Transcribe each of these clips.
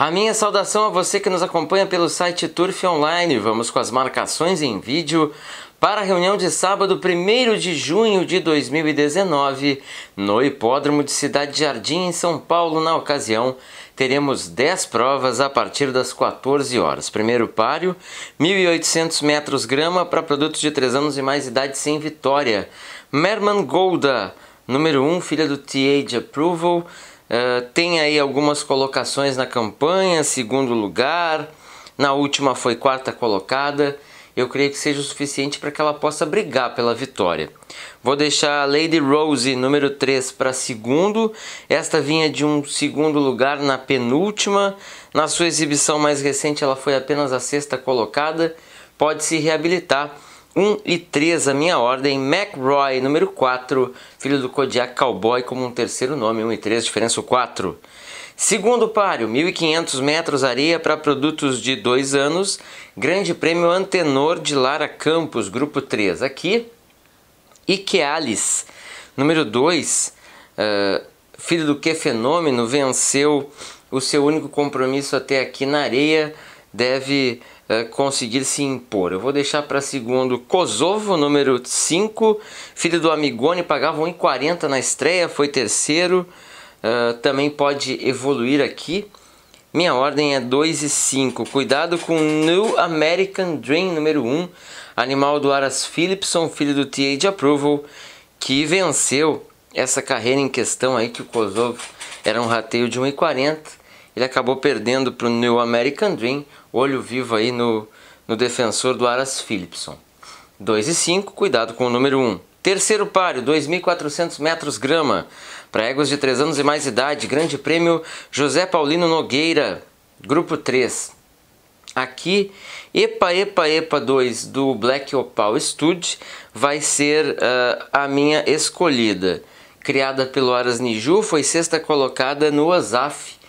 A minha saudação a você que nos acompanha pelo site Turf Online. Vamos com as marcações em vídeo para a reunião de sábado, 1 de junho de 2019, no Hipódromo de Cidade Jardim, em São Paulo. Na ocasião, teremos 10 provas a partir das 14 horas. Primeiro páreo, 1.800 metros grama para produtos de 3 anos e mais idade sem vitória. Merman Golda, número 1, filha do de Approval. Ah, tem aí algumas colocações na campanha, segundo lugar, na última foi quarta colocada. Eu creio que seja o suficiente para que ela possa brigar pela vitória. Vou deixar a Lady Rose número 3 para segundo. Esta vinha de um segundo lugar na penúltima. Na sua exibição mais recente, ela foi apenas a sexta colocada. Pode se reabilitar 1 e 3, a minha ordem. McRoy, número 4, filho do Kodiak Cowboy, como um terceiro nome, 1 e 3, diferença 4. Segundo páreo, 1.500 metros areia para produtos de 2 anos, Grande Prêmio Antenor de Lara Campos, grupo 3. Aqui, Ikealis, número 2, uh, eh, filho do Que Fenômeno, venceu o seu único compromisso até aqui na areia, deve eh, conseguir se impor. Eu vou deixar para segundo Kosovo, número 5. Filho do Amigone pagava 1,40 na estreia, foi terceiro. Uh, também pode evoluir aqui. Minha ordem é 2 e 5. Cuidado com New American Dream número 1, um, animal do Aras Philipson, filho do de Approval, que venceu essa carreira em questão aí que o Kosovo era um rateio de 1,40 ele acabou perdendo para o New American Dream, olho vivo aí no, no defensor do Aras Philipson. 2 e 5, cuidado com o número 1. Um. Terceiro páreo, 2.400 metros grama. Para éguas de 3 anos e mais idade, Grande Prêmio José Paulino Nogueira, Grupo 3. Aqui, Epa Epa Epa 2 do Black Opal Studio vai ser uh, a minha escolhida. Criada pelo Aras Niju, foi sexta colocada no Azaf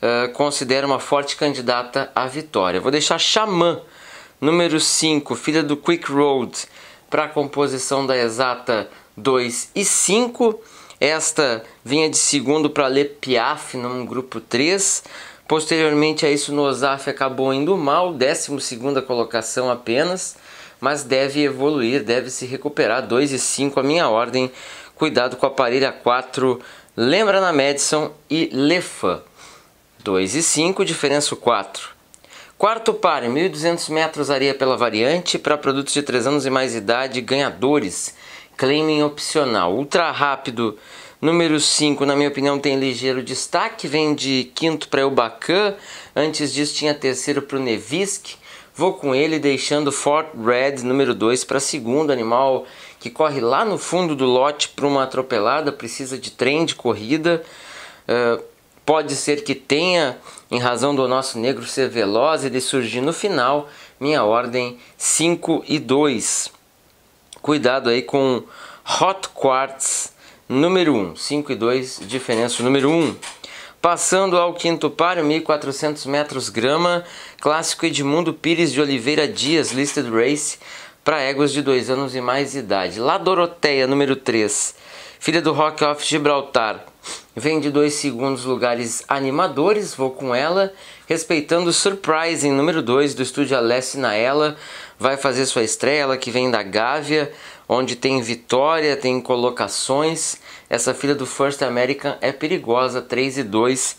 uh, considera uma forte candidata à vitória. Vou deixar Xamã, número 5, filha do Quick Road, para a composição da exata 2 e 5. Esta vinha de segundo para Le Piaf, no grupo 3. Posteriormente a isso, Nozaf acabou indo mal, 12 colocação apenas, mas deve evoluir, deve se recuperar. 2 e 5 a minha ordem. Cuidado com a parelha 4. Lembra na Madison e Lefan. 2 e 5, diferença 4. Quarto par, 1.200 metros areia pela variante para produtos de 3 anos e mais idade ganhadores. Claiming opcional. Ultra rápido, número 5, na minha opinião, tem ligeiro destaque. Vem de quinto para Eubacan. Antes disso, tinha terceiro para o nevisque Vou com ele, deixando Fort Red, número 2, para segundo. Animal que corre lá no fundo do lote para uma atropelada. Precisa de trem de corrida. Uh, Pode ser que tenha, em razão do nosso negro ser veloz e de surgir no final, minha ordem 5 e 2. Cuidado aí com Hot Quartz número 1. 5 e 2, diferença número 1. Passando ao quinto par, 1400 metros grama, clássico Edmundo Pires de Oliveira Dias, listed race, para éguas de 2 anos e mais idade. Lá Doroteia, número 3. Filha do Rock of Gibraltar. Vem de dois segundos lugares animadores, vou com ela. Respeitando Surprise em número 2 do estúdio Alessi Naela. Vai fazer sua estreia, ela que vem da Gávea, onde tem vitória, tem colocações. Essa filha do First American é perigosa, 3 e 2.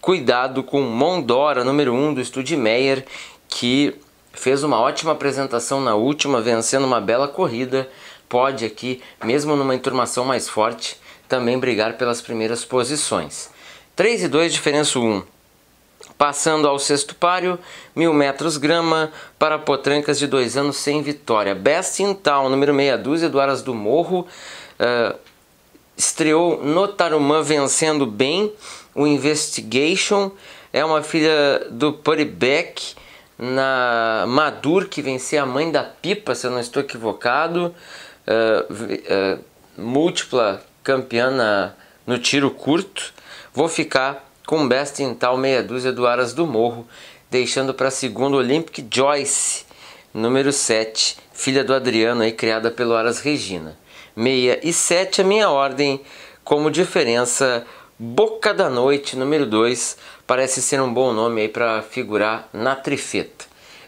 Cuidado com Mondora, número 1 um, do estúdio Meyer, que fez uma ótima apresentação na última, vencendo uma bela corrida pode aqui, mesmo numa enturmação mais forte, também brigar pelas primeiras posições. 3 e 2, diferença 1. Passando ao sexto páreo, mil metros grama para potrancas de dois anos sem vitória. Best in Town, número meia dúzia do Aras do Morro, uh, estreou no Tarumã vencendo bem o Investigation. É uma filha do Putty Beck, na Madur, que vencia a mãe da Pipa, se eu não estou equivocado uh, múltipla campeã na, no tiro curto, vou ficar com best in tal meia dúzia do Aras do Morro, deixando para segundo Olympic Joyce, número 7, filha do Adriano e criada pelo Aras Regina. Meia e 7 a minha ordem, como diferença Boca da Noite, número 2, parece ser um bom nome aí para figurar na trifeta.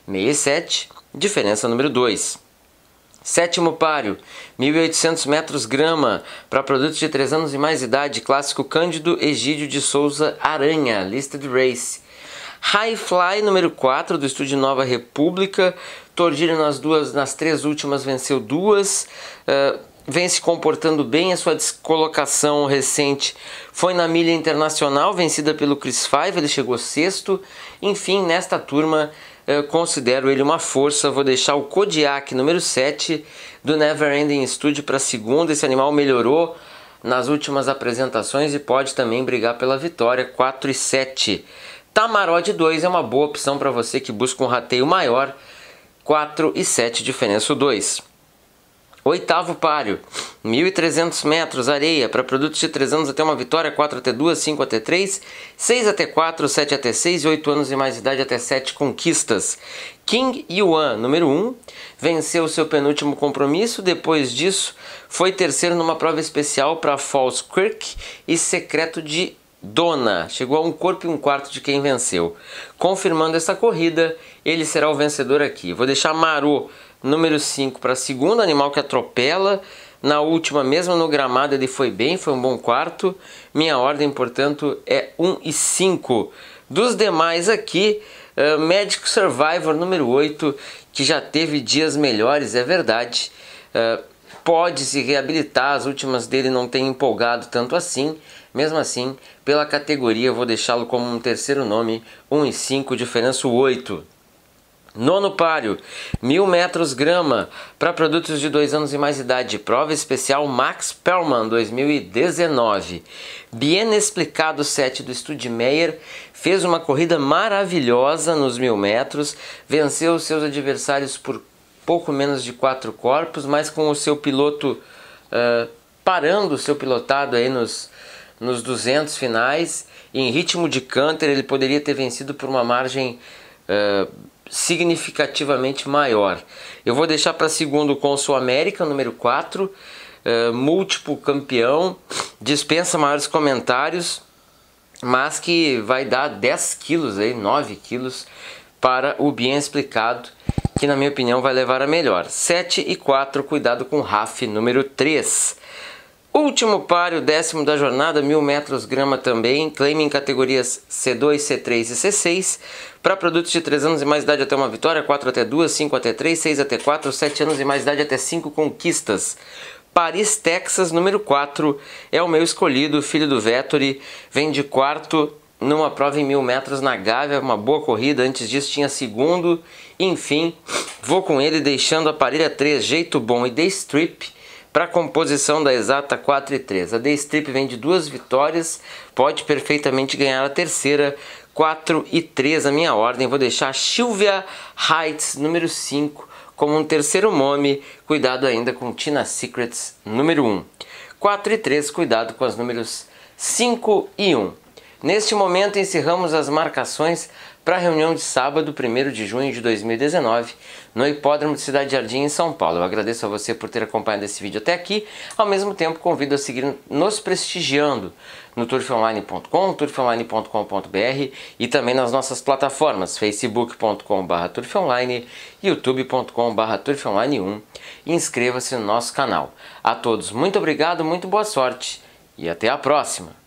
Meia e 7, diferença número 2. Sétimo páreo, 1.800 metros grama, para produtos de 3 anos e mais idade, clássico Cândido Egídio de Souza Aranha, lista de race. High Fly número 4 do estúdio Nova República, Tordilho nas duas, nas três últimas venceu duas, uh, vem se comportando bem, a sua descolocação recente foi na milha internacional, vencida pelo Chris Five, ele chegou sexto, enfim, nesta turma eu considero ele uma força. Vou deixar o Kodiak número 7 do Never Ending Studio para segunda. Esse animal melhorou nas últimas apresentações e pode também brigar pela vitória. 4 e 7. Tamarode 2 é uma boa opção para você que busca um rateio maior. 4 e 7 diferença 2. Oitavo páreo. 1.300 metros, areia, para produtos de 3 anos até uma vitória, 4 até 2, 5 até 3, 6 até 4, 7 até 6 e 8 anos e mais de idade até 7 conquistas. King Yuan, número 1, venceu seu penúltimo compromisso, depois disso foi terceiro numa prova especial para Falls Creek e Secreto de Dona. Chegou a um corpo e um quarto de quem venceu. Confirmando essa corrida, ele será o vencedor aqui. Vou deixar Maru, número 5, para segundo, animal que atropela na última, mesmo no gramado, ele foi bem, foi um bom quarto. Minha ordem, portanto, é 1 e 5. Dos demais aqui, uh, Médico Survivor número 8, que já teve dias melhores, é verdade. Uh, pode se reabilitar, as últimas dele não tem empolgado tanto assim. Mesmo assim, pela categoria, eu vou deixá-lo como um terceiro nome, 1 e 5, diferença 8. Nono páreo, mil metros grama para produtos de dois anos e mais idade. Prova especial Max Perlman 2019. Bien explicado 7 do Meyer fez uma corrida maravilhosa nos mil metros, venceu seus adversários por pouco menos de quatro corpos, mas com o seu piloto uh, parando o seu pilotado aí nos nos 200 finais, em ritmo de canter, ele poderia ter vencido por uma margem uh, significativamente maior. Eu vou deixar para segundo com o Sul América, número 4, uh, eh, múltiplo campeão, dispensa maiores comentários, mas que vai dar 10 quilos, aí, 9 quilos para o bem Explicado, que na minha opinião vai levar a melhor. 7 e 4, cuidado com o RAF número 3. Último páreo, décimo da jornada, mil metros grama também, claim em categorias C2, C3 e C6, para produtos de 3 anos e mais idade até uma vitória, 4 até 2, 5 até 3, 6 até 4, 7 anos e mais idade até 5 conquistas. Paris, Texas, número 4, é o meu escolhido, filho do Vettori, vem de quarto numa prova em mil metros na Gávea, uma boa corrida, antes disso tinha segundo, enfim, vou com ele deixando a parelha 3, jeito bom e day strip, para a composição da exata 4 e 3. A The Strip vem de duas vitórias, pode perfeitamente ganhar a terceira. 4 e 3 a minha ordem, vou deixar a Silvia Heights, número 5, como um terceiro nome, cuidado ainda com Tina Secrets, número 1. 4 e 3, cuidado com as números 5 e 1. Neste momento encerramos as marcações para a reunião de sábado, 1 de junho de 2019, no Hipódromo de Cidade Jardim, em São Paulo. Eu agradeço a você por ter acompanhado esse vídeo até aqui. Ao mesmo tempo, convido a seguir nos prestigiando no turfonline.com, turfonline.com.br e também nas nossas plataformas facebook.com.br turfonline, youtube.com.br turfonline1 e inscreva-se no nosso canal. A todos, muito obrigado, muito boa sorte e até a próxima!